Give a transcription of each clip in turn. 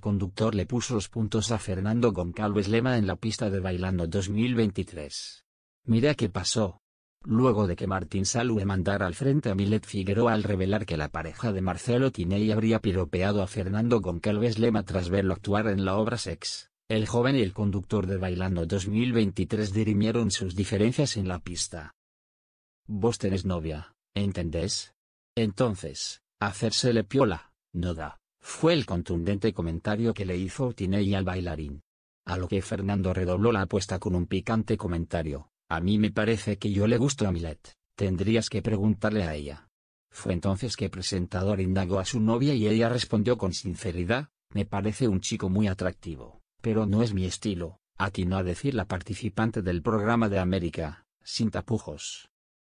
conductor le puso los puntos a Fernando Goncalves Lema en la pista de Bailando 2023. Mira qué pasó. Luego de que Martín Salue mandara al frente a Milet Figueroa al revelar que la pareja de Marcelo Tinelli habría piropeado a Fernando Goncalves Lema tras verlo actuar en la obra Sex, el joven y el conductor de Bailando 2023 dirimieron sus diferencias en la pista. Vos tenés novia, ¿entendés? Entonces, hacérsele piola, no da fue el contundente comentario que le hizo Tinelli al bailarín. A lo que Fernando redobló la apuesta con un picante comentario, a mí me parece que yo le gusto a Milet, tendrías que preguntarle a ella. Fue entonces que presentador indagó a su novia y ella respondió con sinceridad, me parece un chico muy atractivo, pero no es mi estilo, atinó a decir la participante del programa de América, sin tapujos.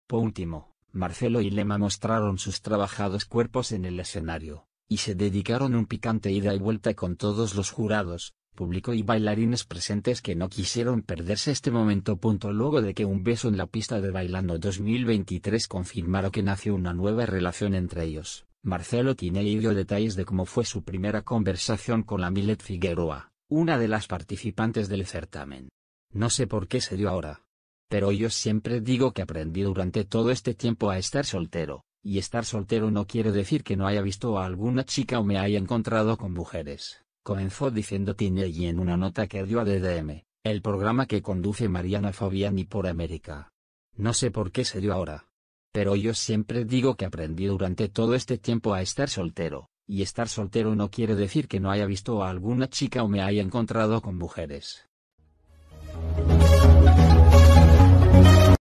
Por último, Marcelo y Lema mostraron sus trabajados cuerpos en el escenario, y se dedicaron un picante ida y vuelta con todos los jurados, público y bailarines presentes que no quisieron perderse este momento. Luego de que un beso en la pista de Bailando 2023 confirmara que nació una nueva relación entre ellos, Marcelo Tinelli dio detalles de cómo fue su primera conversación con la Milet Figueroa, una de las participantes del certamen. No sé por qué se dio ahora. Pero yo siempre digo que aprendí durante todo este tiempo a estar soltero y estar soltero no quiere decir que no haya visto a alguna chica o me haya encontrado con mujeres, comenzó diciendo Tinelli en una nota que dio a DDM, el programa que conduce Mariana Fabiani por América. No sé por qué se dio ahora. Pero yo siempre digo que aprendí durante todo este tiempo a estar soltero, y estar soltero no quiere decir que no haya visto a alguna chica o me haya encontrado con mujeres.